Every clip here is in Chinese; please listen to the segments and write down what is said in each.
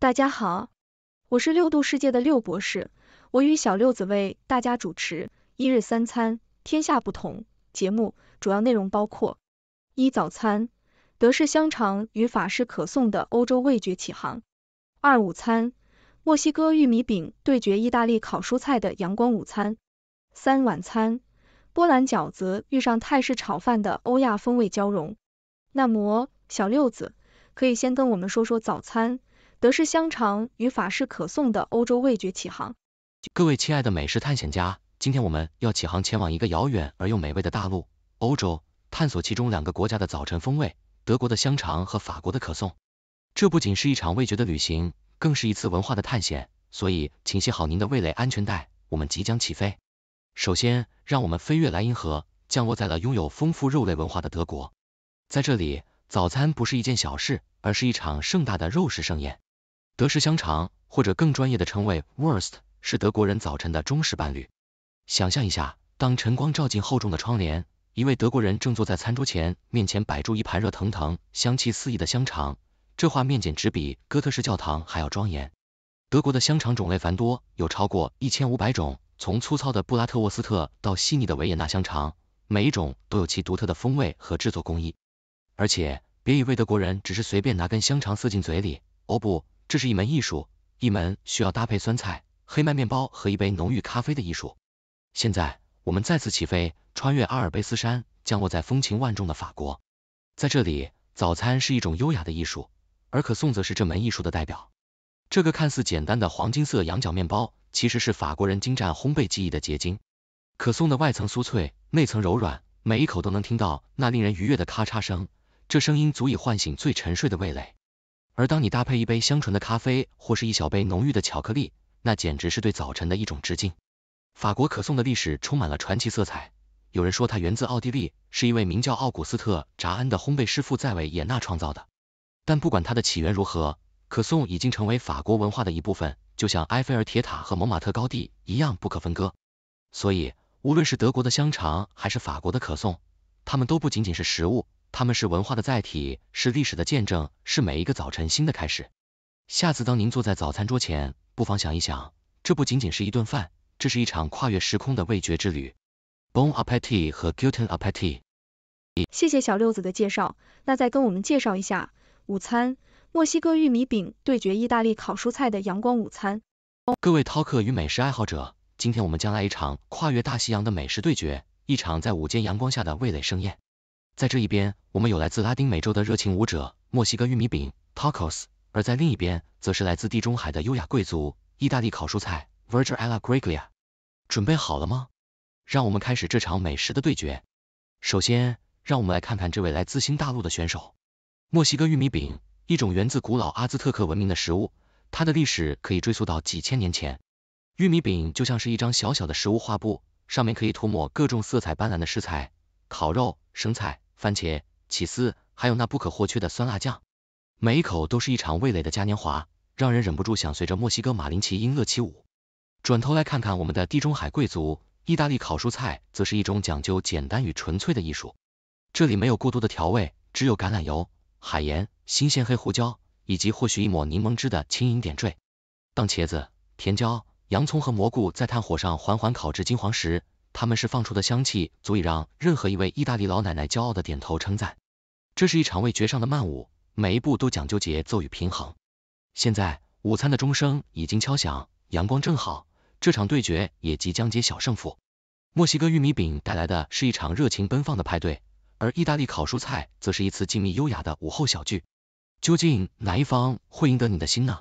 大家好，我是六度世界的六博士，我与小六子为大家主持一日三餐天下不同节目。主要内容包括：一、早餐德式香肠与法式可颂的欧洲味觉启航；二、午餐墨西哥玉米饼对决意大利烤蔬菜的阳光午餐；三、晚餐波兰饺子遇上泰式炒饭的欧亚风味交融。那么，小六子可以先跟我们说说早餐。德式香肠与法式可颂的欧洲味觉起航。各位亲爱的美食探险家，今天我们要起航前往一个遥远而又美味的大陆——欧洲，探索其中两个国家的早晨风味：德国的香肠和法国的可颂。这不仅是一场味觉的旅行，更是一次文化的探险。所以，请系好您的味蕾安全带，我们即将起飞。首先，让我们飞越莱茵河，降落在了拥有丰富肉类文化的德国。在这里，早餐不是一件小事，而是一场盛大的肉食盛宴。德式香肠，或者更专业的称谓，Wurst，是德国人早晨的忠实伴侣。想象一下，当晨光照进厚重的窗帘，一位德国人正坐在餐桌前，面前摆出一盘热腾腾、香气四溢的香肠，这画面简直比哥特式教堂还要庄严。德国的香肠种类繁多，有超过一千五百种，从粗糙的布拉特沃斯特到细腻的维也纳香肠，每一种都有其独特的风味和制作工艺。而且，别以为德国人只是随便拿根香肠塞进嘴里，哦不。这是一门艺术，一门需要搭配酸菜、黑麦面包和一杯浓郁咖啡的艺术。现在，我们再次起飞，穿越阿尔卑斯山，降落在风情万种的法国。在这里，早餐是一种优雅的艺术，而可颂则是这门艺术的代表。这个看似简单的黄金色羊角面包，其实是法国人精湛烘焙技艺的结晶。可颂的外层酥脆，内层柔软，每一口都能听到那令人愉悦的咔嚓声，这声音足以唤醒最沉睡的味蕾。而当你搭配一杯香醇的咖啡，或是一小杯浓郁的巧克力，那简直是对早晨的一种致敬。法国可颂的历史充满了传奇色彩，有人说它源自奥地利，是一位名叫奥古斯特扎恩的烘焙师傅在维也纳创造的。但不管它的起源如何，可颂已经成为法国文化的一部分，就像埃菲尔铁塔和蒙马特高地一样不可分割。所以，无论是德国的香肠还是法国的可颂，它们都不仅仅是食物。他们是文化的载体，是历史的见证，是每一个早晨新的开始。下次当您坐在早餐桌前，不妨想一想，这不仅仅是一顿饭，这是一场跨越时空的味觉之旅。Bon appetit 和 g u t e n appetit。谢谢小六子的介绍，那再跟我们介绍一下午餐，墨西哥玉米饼对决意大利烤蔬菜的阳光午餐。各位饕客与美食爱好者，今天我们将来一场跨越大西洋的美食对决，一场在午间阳光下的味蕾盛宴。在这一边，我们有来自拉丁美洲的热情舞者墨西哥玉米饼 tacos，而在另一边则是来自地中海的优雅贵族意大利烤蔬菜 v i r j l l a griglia。准备好了吗？让我们开始这场美食的对决。首先，让我们来看看这位来自新大陆的选手墨西哥玉米饼，一种源自古老阿兹特克文明的食物，它的历史可以追溯到几千年前。玉米饼就像是一张小小的食物画布，上面可以涂抹各种色彩斑斓的食材烤肉。生菜、番茄、起司，还有那不可或缺的酸辣酱，每一口都是一场味蕾的嘉年华，让人忍不住想随着墨西哥马林奇音乐起舞。转头来看看我们的地中海贵族，意大利烤蔬菜，则是一种讲究简单与纯粹的艺术。这里没有过多的调味，只有橄榄油、海盐、新鲜黑胡椒，以及或许一抹柠檬汁的轻盈点缀。当茄子、甜椒、洋葱和蘑菇在炭火上缓缓烤至金黄时，他们释放出的香气，足以让任何一位意大利老奶奶骄傲的点头称赞。这是一场味觉上的慢舞，每一步都讲究节奏与平衡。现在，午餐的钟声已经敲响，阳光正好，这场对决也即将揭晓胜负。墨西哥玉米饼带来的是一场热情奔放的派对，而意大利烤蔬菜则是一次静谧优雅的午后小聚。究竟哪一方会赢得你的心呢？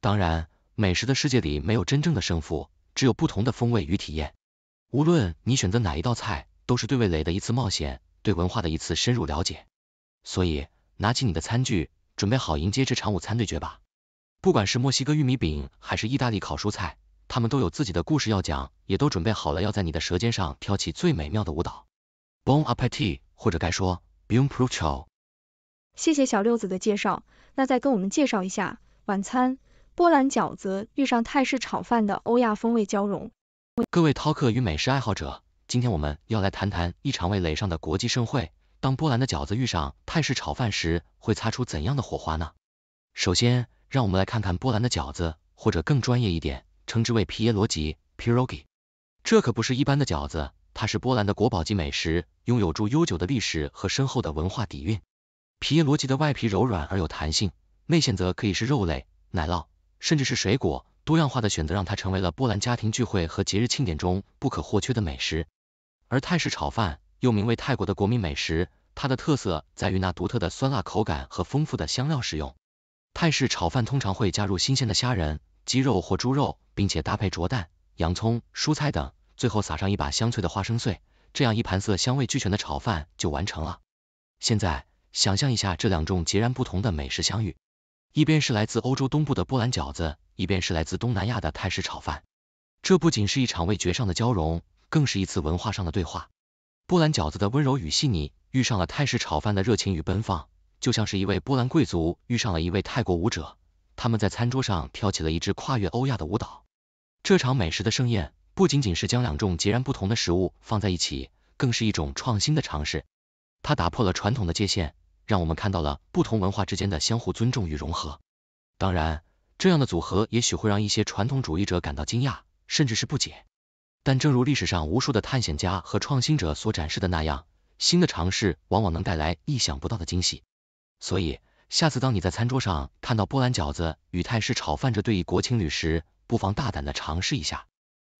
当然，美食的世界里没有真正的胜负，只有不同的风味与体验。无论你选择哪一道菜，都是对味蕾的一次冒险，对文化的一次深入了解。所以，拿起你的餐具，准备好迎接这场午餐对决吧。不管是墨西哥玉米饼，还是意大利烤蔬菜，他们都有自己的故事要讲，也都准备好了要在你的舌尖上跳起最美妙的舞蹈。Bon a p p e t i t 或者该说 Buon p r o n h o 谢谢小六子的介绍，那再跟我们介绍一下晚餐，波兰饺子遇上泰式炒饭的欧亚风味交融。各位饕客与美食爱好者，今天我们要来谈谈一场味蕾上的国际盛会。当波兰的饺子遇上泰式炒饭时，会擦出怎样的火花呢？首先，让我们来看看波兰的饺子，或者更专业一点，称之为皮耶罗吉 （pirogi）。这可不是一般的饺子，它是波兰的国宝级美食，拥有着悠久的历史和深厚的文化底蕴。皮耶罗吉的外皮柔软而有弹性，内馅则可以是肉类、奶酪，甚至是水果。多样化的选择让它成为了波兰家庭聚会和节日庆典中不可或缺的美食。而泰式炒饭又名为泰国的国民美食，它的特色在于那独特的酸辣口感和丰富的香料使用。泰式炒饭通常会加入新鲜的虾仁、鸡肉或猪肉，并且搭配着蛋、洋葱、蔬菜等，最后撒上一把香脆的花生碎，这样一盘色香味俱全的炒饭就完成了。现在，想象一下这两种截然不同的美食相遇。一边是来自欧洲东部的波兰饺子，一边是来自东南亚的泰式炒饭。这不仅是一场味觉上的交融，更是一次文化上的对话。波兰饺子的温柔与细腻，遇上了泰式炒饭的热情与奔放，就像是一位波兰贵族遇上了一位泰国舞者，他们在餐桌上跳起了一支跨越欧亚的舞蹈。这场美食的盛宴，不仅仅是将两种截然不同的食物放在一起，更是一种创新的尝试。它打破了传统的界限。让我们看到了不同文化之间的相互尊重与融合。当然，这样的组合也许会让一些传统主义者感到惊讶，甚至是不解。但正如历史上无数的探险家和创新者所展示的那样，新的尝试往往能带来意想不到的惊喜。所以，下次当你在餐桌上看到波兰饺子与泰式炒饭这对异国情侣时，不妨大胆的尝试一下，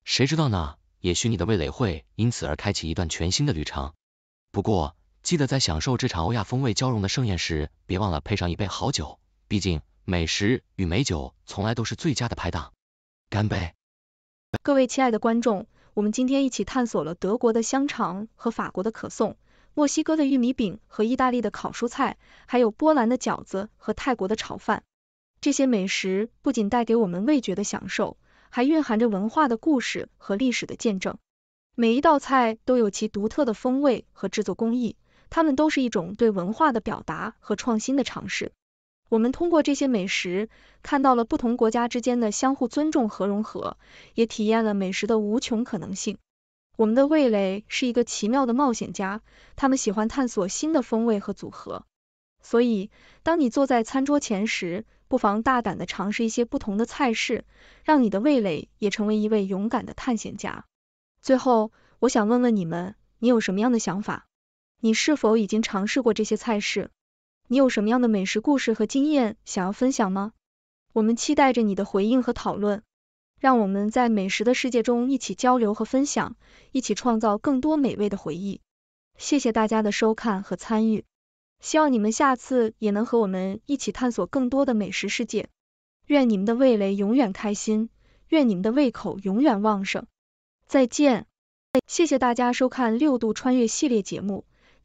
谁知道呢？也许你的味蕾会因此而开启一段全新的旅程。不过，记得在享受这场欧亚风味交融的盛宴时，别忘了配上一杯好酒，毕竟美食与美酒从来都是最佳的拍档。干杯！各位亲爱的观众，我们今天一起探索了德国的香肠和法国的可颂，墨西哥的玉米饼和意大利的烤蔬菜，还有波兰的饺子和泰国的炒饭。这些美食不仅带给我们味觉的享受，还蕴含着文化的故事和历史的见证。每一道菜都有其独特的风味和制作工艺。他们都是一种对文化的表达和创新的尝试。我们通过这些美食看到了不同国家之间的相互尊重和融合，也体验了美食的无穷可能性。我们的味蕾是一个奇妙的冒险家，他们喜欢探索新的风味和组合。所以，当你坐在餐桌前时，不妨大胆地尝试一些不同的菜式，让你的味蕾也成为一位勇敢的探险家。最后，我想问问你们，你有什么样的想法？你是否已经尝试过这些菜式？你有什么样的美食故事和经验想要分享吗？我们期待着你的回应和讨论，让我们在美食的世界中一起交流和分享，一起创造更多美味的回忆。谢谢大家的收看和参与，希望你们下次也能和我们一起探索更多的美食世界。愿你们的味蕾永远开心，愿你们的胃口永远旺盛。再见，谢谢大家收看六度穿越系列节目。